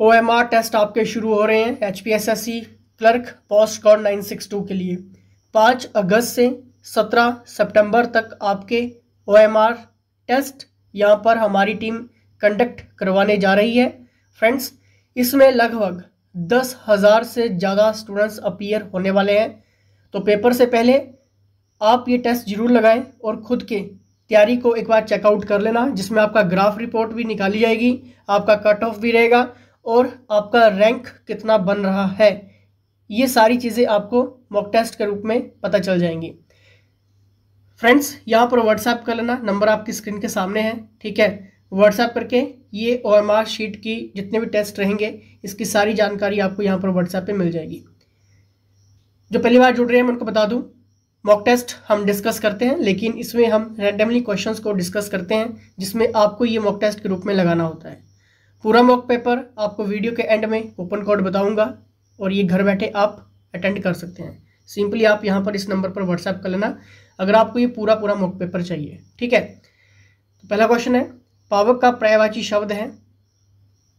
O M are test आपके शुरू हो रहे हैं H P S S C clerk post code nine six two के लिए पाँच अगस्त से सत्रह सितंबर तक आपके ओ एम आर टेस्ट यहाँ पर हमारी टीम कंडक्ट करवाने जा रही है फ्रेंड्स इसमें लगभग दस हज़ार से ज़्यादा स्टूडेंट्स अपीयर होने वाले हैं तो पेपर से पहले आप ये टेस्ट ज़रूर लगाएं और ख़ुद के तैयारी को एक बार चेकआउट कर लेना जिसमें आपका ग्राफ रिपोर्ट भी निकाली जाएगी आपका कट ऑफ भी रहेगा और आपका रैंक कितना बन रहा है ये सारी चीज़ें आपको मॉक टेस्ट के रूप में पता चल जाएंगी फ्रेंड्स यहाँ पर व्हाट्सएप कर लेना नंबर आपकी स्क्रीन के सामने है ठीक है व्हाट्सएप करके ये ओ शीट की जितने भी टेस्ट रहेंगे इसकी सारी जानकारी आपको यहाँ पर व्हाट्सएप पे मिल जाएगी जो पहली बार जुड़ रहे हैं मैं उनको बता दूँ मॉक टेस्ट हम डिस्कस करते हैं लेकिन इसमें हम रैंडमली क्वेश्चंस को डिस्कस करते हैं जिसमें आपको ये मॉक टेस्ट के रूप में लगाना होता है पूरा मॉक पेपर आपको वीडियो के एंड में ओपन कोड बताऊंगा और ये घर बैठे आप अटेंड कर सकते हैं सिंपली आप यहाँ पर इस नंबर पर व्हाट्सएप कर लेना अगर आपको ये पूरा पूरा मॉक पेपर चाहिए ठीक है तो पहला क्वेश्चन है पावक का प्रायवाची शब्द है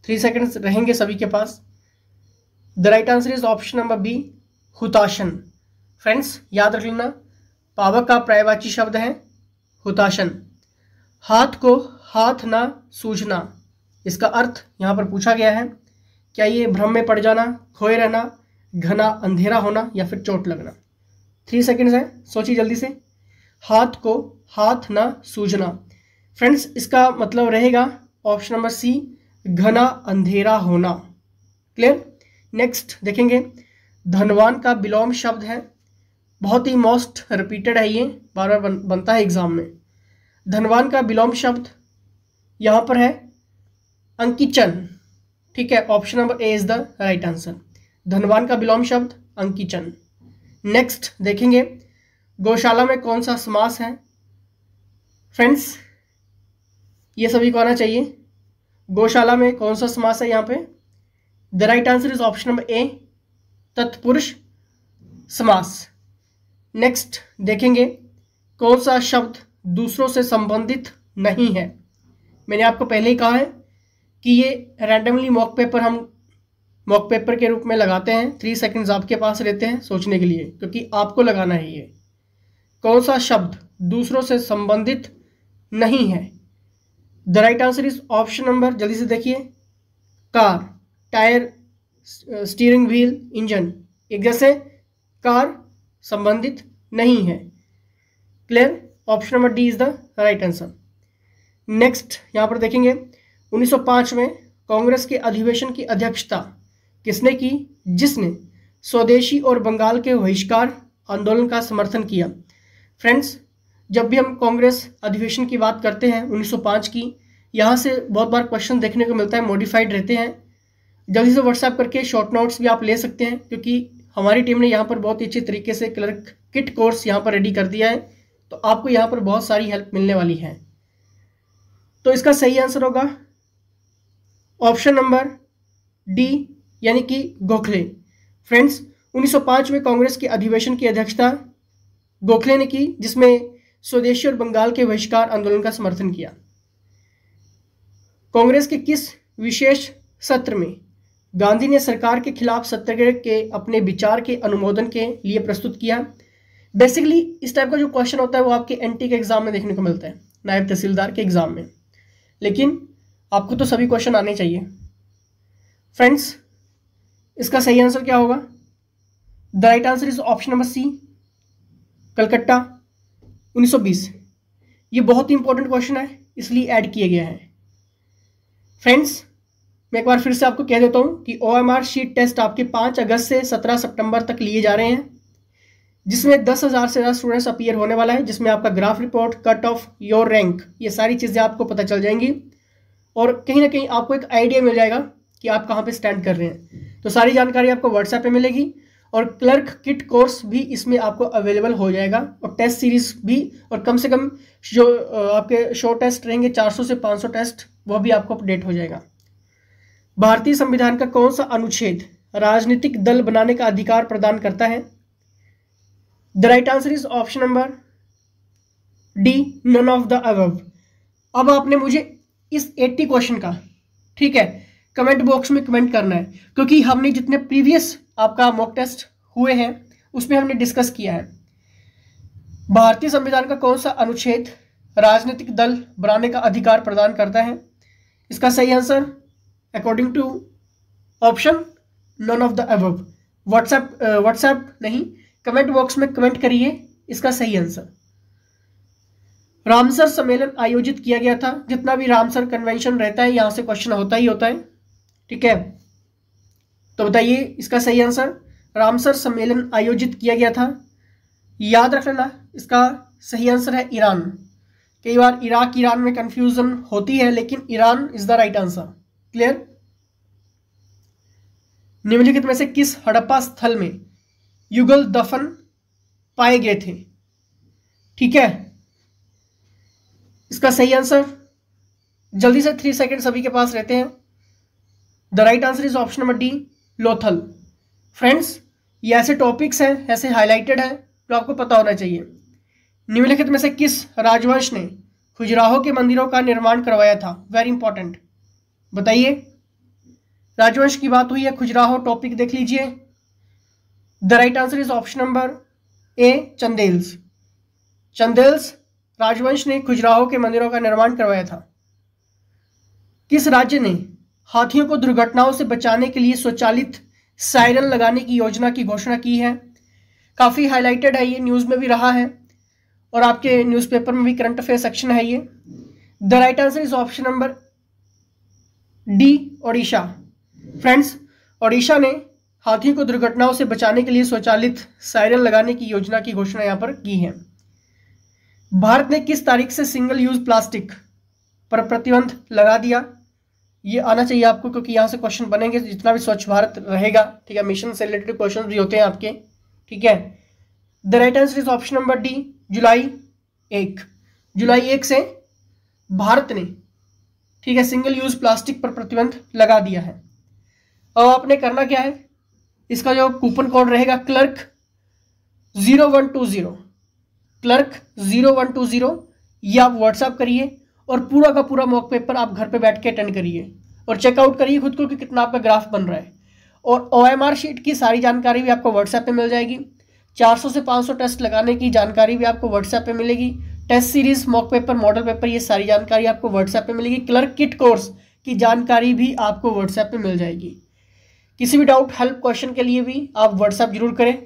थ्री सेकेंड्स रहेंगे सभी के पास the right answer is option number B हुताशन फ्रेंड्स याद रख लेना पावक का प्रायवाची शब्द है हुताशन हाथ को हाथ ना सूझना इसका अर्थ यहाँ पर पूछा गया है क्या ये भ्रम में पड़ जाना खोए रहना घना अंधेरा होना या फिर चोट लगना थ्री सेकेंड्स है सोचिए जल्दी से हाथ को हाथ ना सूझना फ्रेंड्स इसका मतलब रहेगा ऑप्शन नंबर सी घना अंधेरा होना क्लियर नेक्स्ट देखेंगे धनवान का विलोम शब्द है बहुत ही मोस्ट रिपीटेड है ये बार बार बन, बनता है एग्जाम में धनवान का विलोम शब्द यहाँ पर है अंकिचन ठीक है option number A is the right answer धनवान का विलोम शब्द अंकिचन नेक्स्ट देखेंगे गौशाला में कौन सा समास है फ्रेंड्स ये सभी को आना चाहिए गौशाला में कौन सा समास है यहाँ पे the right answer is option number A तत्पुरुष समास नेक्स्ट देखेंगे कौन सा शब्द दूसरों से संबंधित नहीं है मैंने आपको पहले ही कहा है कि ये रैंडमली मॉक पेपर हम मॉक पेपर के रूप में लगाते हैं थ्री सेकंड्स आपके पास रहते हैं सोचने के लिए क्योंकि आपको लगाना है ये कौन सा शब्द दूसरों से संबंधित नहीं है the right answer is option number जल्दी से देखिए car tyre steering wheel engine एक जैसे कार संबंधित नहीं है clear option number D is the right answer next यहाँ पर देखेंगे 1905 में कांग्रेस के अधिवेशन की अध्यक्षता किसने की जिसने स्वदेशी और बंगाल के बहिष्कार आंदोलन का समर्थन किया फ्रेंड्स जब भी हम कांग्रेस अधिवेशन की बात करते हैं 1905 की यहाँ से बहुत बार क्वेश्चन देखने को मिलता है मॉडिफाइड रहते हैं जल्दी से व्हाट्सएप करके शॉर्ट नोट्स भी आप ले सकते हैं क्योंकि हमारी टीम ने यहाँ पर बहुत ही अच्छे तरीके से क्लर्क किट कोर्स यहाँ पर रेडी कर दिया है तो आपको यहाँ पर बहुत सारी हेल्प मिलने वाली है तो इसका सही आंसर होगा ऑप्शन नंबर डी यानी कि गोखले फ्रेंड्स 1905 में कांग्रेस के अधिवेशन की अध्यक्षता गोखले ने की जिसमें स्वदेशी और बंगाल के बहिष्कार आंदोलन का समर्थन किया कांग्रेस के किस विशेष सत्र में गांधी ने सरकार के खिलाफ सत्याग्रह के अपने विचार के अनुमोदन के लिए प्रस्तुत किया बेसिकली इस टाइप का जो क्वेश्चन होता है वो आपके एनटी के एग्जाम में देखने को मिलता है नायब तहसीलदार के एग्जाम में लेकिन आपको तो सभी क्वेश्चन आने चाहिए फ्रेंड्स इसका सही आंसर क्या होगा the right answer is option number C Calcutta 1920 ये बहुत ही इंपॉर्टेंट क्वेश्चन है इसलिए ऐड किया गया है फ्रेंड्स मैं एक बार फिर से आपको कह देता हूँ कि O M R sheet test आपके पाँच अगस्त से सत्रह सितंबर तक लिए जा रहे हैं जिसमें दस हज़ार से ज़्यादा स्टूडेंट्स अपीयर होने वाला है जिसमें आपका graph report cut off your rank ये सारी चीज़ें आपको पता चल जाएंगी और कहीं ना कहीं आपको एक आइडिया मिल जाएगा कि आप कहाँ पे स्टैंड कर रहे हैं तो सारी जानकारी आपको व्हाट्सएप पे मिलेगी और क्लर्क किट कोर्स भी इसमें आपको अवेलेबल हो जाएगा और टेस्ट सीरीज भी और कम से कम जो आपके शो टेस्ट रहेंगे 400 से 500 टेस्ट वह भी आपको अपडेट हो जाएगा भारतीय संविधान का कौन सा अनुच्छेद राजनीतिक दल बनाने का अधिकार प्रदान करता है the right answer is option number D none of the above अब आपने मुझे इस 80 क्वेश्चन का ठीक है कमेंट बॉक्स में कमेंट करना है क्योंकि हमने जितने प्रीवियस आपका मॉक टेस्ट हुए हैं उसमें हमने डिस्कस किया है भारतीय संविधान का कौन सा अनुच्छेद राजनीतिक दल बनाने का अधिकार प्रदान करता है इसका सही answer according to option none of the above WhatsApp WhatsApp नहीं कमेंट बॉक्स में कमेंट करिए इसका सही आंसर रामसर सम्मेलन आयोजित किया गया था जितना भी रामसर कन्वेंशन रहता है यहां से क्वेश्चन होता ही होता है ठीक है तो बताइए इसका सही आंसर रामसर सम्मेलन आयोजित किया गया था याद रख लेना इसका सही आंसर है ईरान कई बार इराक ईरान में कन्फ्यूजन होती है लेकिन Iran is the right answer clear निम्नलिखित में से किस हड़प्पा स्थल में युगल दफन पाए गए थे ठीक है इसका सही आंसर जल्दी से थ्री सेकेंड सभी के पास रहते हैं the right answer is option number D Lothal friends ये ऐसे टॉपिक्स हैं ऐसे हाईलाइटेड हैं जो आपको पता होना चाहिए निम्नलिखित में से किस राजवंश ने खुजराहो के मंदिरों का निर्माण करवाया था वेरी इंपॉर्टेंट बताइए राजवंश की बात हुई है खुजराहो टॉपिक देख लीजिए the right answer is option number A Chandels Chandels राजवंश ने खुजराहों के मंदिरों का निर्माण करवाया था किस राज्य ने हाथियों को दुर्घटनाओं से बचाने के लिए स्वचालित सायरन लगाने की योजना की घोषणा की है काफ़ी हाईलाइटेड है ये न्यूज़ में भी रहा है और आपके न्यूज़पेपर में भी करंट अफेयर सेक्शन है ये the right answer is option number D Odisha friends Odisha ने हाथियों को दुर्घटनाओं से बचाने के लिए स्वचालित सायरन लगाने की योजना की घोषणा यहाँ पर की है भारत ने किस तारीख से सिंगल यूज प्लास्टिक पर प्रतिबंध लगा दिया ये आना चाहिए आपको क्योंकि यहाँ से क्वेश्चन बनेंगे तो जितना भी स्वच्छ भारत रहेगा ठीक है मिशन से रिलेटेड क्वेश्चन भी होते हैं आपके ठीक है the right answer is option number D जुलाई एक जुलाई एक से भारत ने ठीक है सिंगल यूज प्लास्टिक पर प्रतिबंध लगा दिया है अब आपने करना क्या है इसका जो कूपन कोड रहेगा clerk zero one two zero clerk zero one two zero ये आप व्हाट्सअप करिए और पूरा का पूरा मॉक पेपर आप घर पे बैठ के अटेंड करिए और चेकआउट करिए खुद को कि कितना आपका ग्राफ बन रहा है और ओ शीट की सारी जानकारी भी आपको व्हाट्सएप पे मिल जाएगी 400 से 500 टेस्ट लगाने की जानकारी भी आपको व्हाट्सएप पे मिलेगी test series mock paper model paper ये सारी जानकारी आपको व्हाट्सएप पर मिलेगी क्लर्क किट कोर्स की जानकारी भी आपको व्हाट्सएप पे मिल जाएगी किसी भी डाउट हेल्प क्वेश्चन के लिए भी आप व्हाट्सएप जरूर करें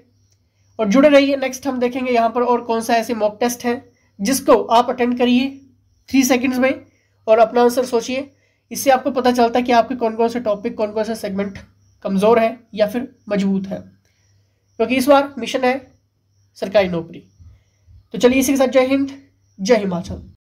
और जुड़े रहिए नेक्स्ट हम देखेंगे यहाँ पर और कौन सा ऐसे मॉक टेस्ट है जिसको आप अटेंड करिए थ्री सेकेंड्स में और अपना आंसर सोचिए इससे आपको पता चलता है कि आपके कौन कौन से टॉपिक कौन कौन से सेगमेंट कमज़ोर है या फिर मजबूत है क्योंकि इस बार मिशन है सरकारी नौकरी तो चलिए इसी के साथ जय हिंद जय हिमाचल